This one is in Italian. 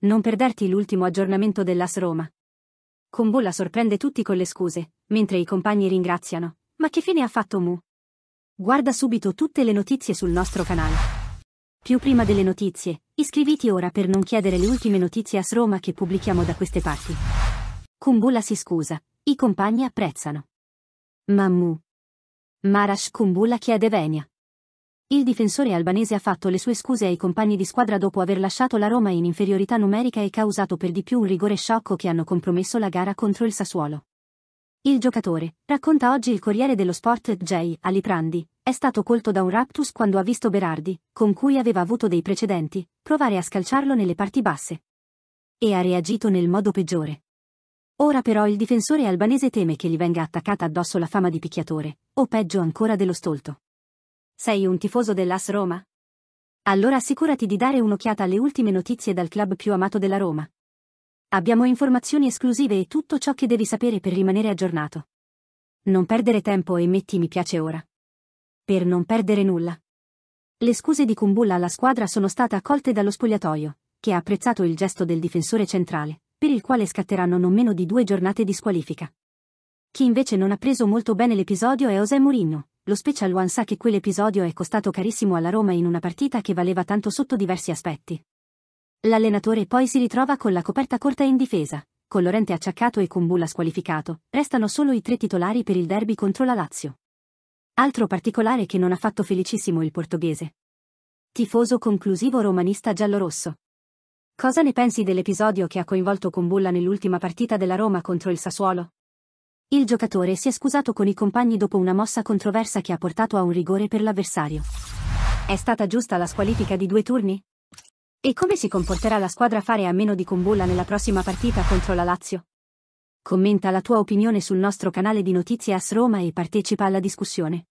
Non perderti l'ultimo aggiornamento dell'AS Roma. Kumbulla sorprende tutti con le scuse, mentre i compagni ringraziano. Ma che fine ha fatto Mu? Guarda subito tutte le notizie sul nostro canale. Più prima delle notizie, iscriviti ora per non chiedere le ultime notizie AS Roma che pubblichiamo da queste parti. Kumbulla si scusa, i compagni apprezzano. Mammu. Marash Kumbulla chiede venia. Il difensore albanese ha fatto le sue scuse ai compagni di squadra dopo aver lasciato la Roma in inferiorità numerica e causato per di più un rigore sciocco che hanno compromesso la gara contro il Sassuolo. Il giocatore, racconta oggi il Corriere dello Sport J. Aliprandi, è stato colto da un raptus quando ha visto Berardi, con cui aveva avuto dei precedenti, provare a scalciarlo nelle parti basse. E ha reagito nel modo peggiore. Ora però il difensore albanese teme che gli venga attaccata addosso la fama di picchiatore, o peggio ancora dello stolto. Sei un tifoso dell'AS Roma? Allora assicurati di dare un'occhiata alle ultime notizie dal club più amato della Roma. Abbiamo informazioni esclusive e tutto ciò che devi sapere per rimanere aggiornato. Non perdere tempo e metti mi piace ora. Per non perdere nulla. Le scuse di Kumbulla alla squadra sono state accolte dallo spogliatoio, che ha apprezzato il gesto del difensore centrale, per il quale scatteranno non meno di due giornate di squalifica. Chi invece non ha preso molto bene l'episodio è José Mourinho, lo Special One sa che quell'episodio è costato carissimo alla Roma in una partita che valeva tanto sotto diversi aspetti. L'allenatore poi si ritrova con la coperta corta in difesa, con Lorente acciaccato e Kumbulla squalificato, restano solo i tre titolari per il derby contro la Lazio. Altro particolare che non ha fatto felicissimo il portoghese. Tifoso conclusivo romanista giallorosso. Cosa ne pensi dell'episodio che ha coinvolto Kumbulla nell'ultima partita della Roma contro il Sassuolo? Il giocatore si è scusato con i compagni dopo una mossa controversa che ha portato a un rigore per l'avversario. È stata giusta la squalifica di due turni? E come si comporterà la squadra a fare a meno di Kumbulla nella prossima partita contro la Lazio? Commenta la tua opinione sul nostro canale di notizie AS Roma e partecipa alla discussione.